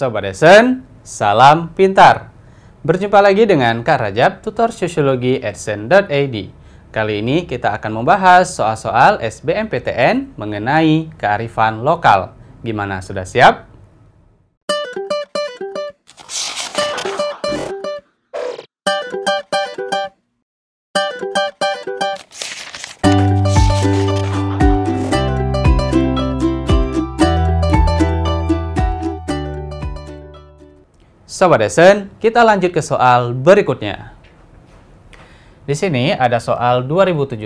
Sobat Esen, salam pintar. Berjumpa lagi dengan Kak Rajab, tutor sosiologi edsen.id. Kali ini kita akan membahas soal-soal SBMPTN mengenai kearifan lokal. Gimana, sudah siap? Sobat Esen, kita lanjut ke soal berikutnya. Di sini ada soal 2017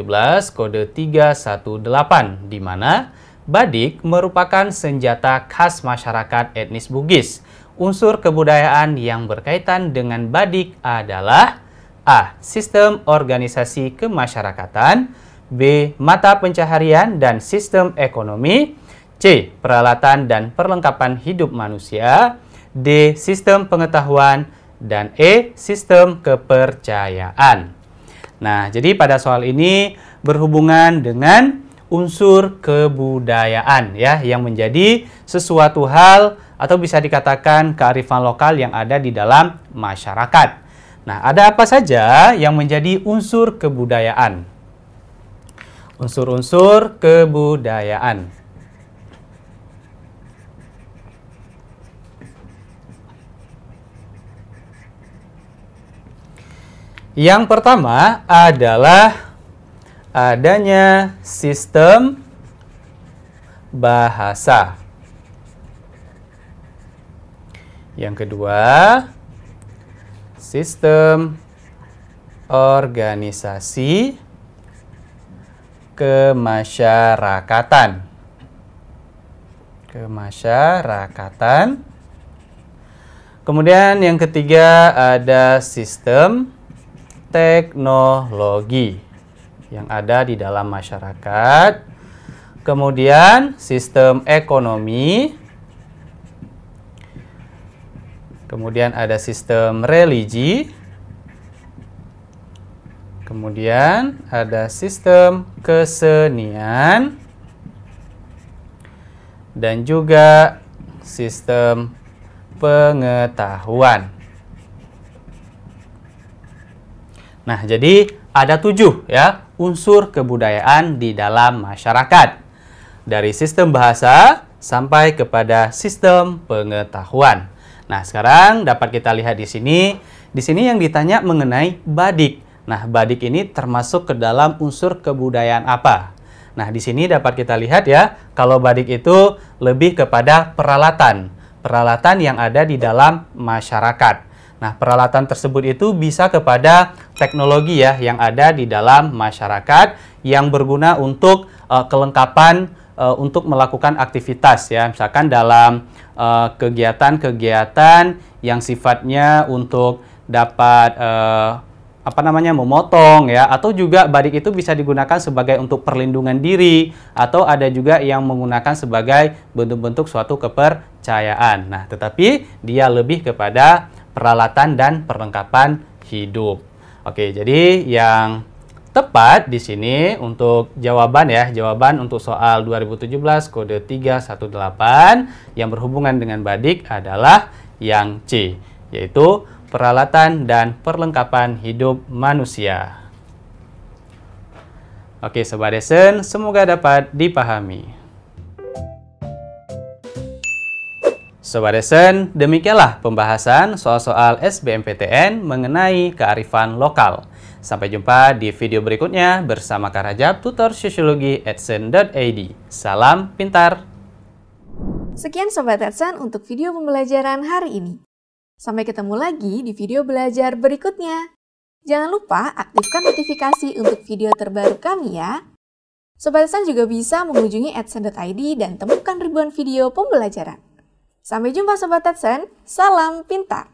kode 318 di mana badik merupakan senjata khas masyarakat etnis Bugis. Unsur kebudayaan yang berkaitan dengan badik adalah A. Sistem organisasi kemasyarakatan B. Mata pencaharian dan sistem ekonomi C. Peralatan dan perlengkapan hidup manusia D. Sistem pengetahuan, dan E. Sistem kepercayaan. Nah, jadi pada soal ini berhubungan dengan unsur kebudayaan ya yang menjadi sesuatu hal atau bisa dikatakan kearifan lokal yang ada di dalam masyarakat. Nah, ada apa saja yang menjadi unsur kebudayaan? Unsur-unsur kebudayaan. Yang pertama adalah adanya sistem bahasa. Yang kedua, sistem organisasi kemasyarakatan. Kemasyarakatan. Kemudian yang ketiga ada sistem teknologi yang ada di dalam masyarakat. Kemudian sistem ekonomi. Kemudian ada sistem religi. Kemudian ada sistem kesenian dan juga sistem pengetahuan. Nah, jadi ada tujuh ya unsur kebudayaan di dalam masyarakat. Dari sistem bahasa sampai kepada sistem pengetahuan. Nah, sekarang dapat kita lihat di sini. Di sini yang ditanya mengenai badik. Nah, badik ini termasuk ke dalam unsur kebudayaan apa? Nah, di sini dapat kita lihat ya, kalau badik itu lebih kepada peralatan. Peralatan yang ada di dalam masyarakat. Nah, peralatan tersebut itu bisa kepada teknologi ya yang ada di dalam masyarakat yang berguna untuk uh, kelengkapan uh, untuk melakukan aktivitas ya, misalkan dalam eh, kegiatan-kegiatan uh, yang sifatnya untuk dapat uh, apa namanya memotong ya atau juga badik itu bisa digunakan sebagai untuk perlindungan diri atau ada juga yang menggunakan sebagai bentuk-bentuk suatu kepercayaan. Nah, tetapi dia lebih kepada peralatan dan perlengkapan hidup. Oke, jadi yang tepat di sini untuk jawaban ya, jawaban untuk soal 2017 kode 318 yang berhubungan dengan badik adalah yang C, yaitu peralatan dan perlengkapan hidup manusia. Oke, Sobat Desen, semoga dapat dipahami. Sobat Esen, demikianlah pembahasan soal-soal SBMPTN mengenai kearifan lokal. Sampai jumpa di video berikutnya bersama Karajab tutor sosiologi edsen.id. Salam pintar! Sekian Sobat Edsen untuk video pembelajaran hari ini. Sampai ketemu lagi di video belajar berikutnya. Jangan lupa aktifkan notifikasi untuk video terbaru kami ya. Sobat Edsen juga bisa mengunjungi edsen.id dan temukan ribuan video pembelajaran. Sampai jumpa Sobat Tetsen, salam pintar!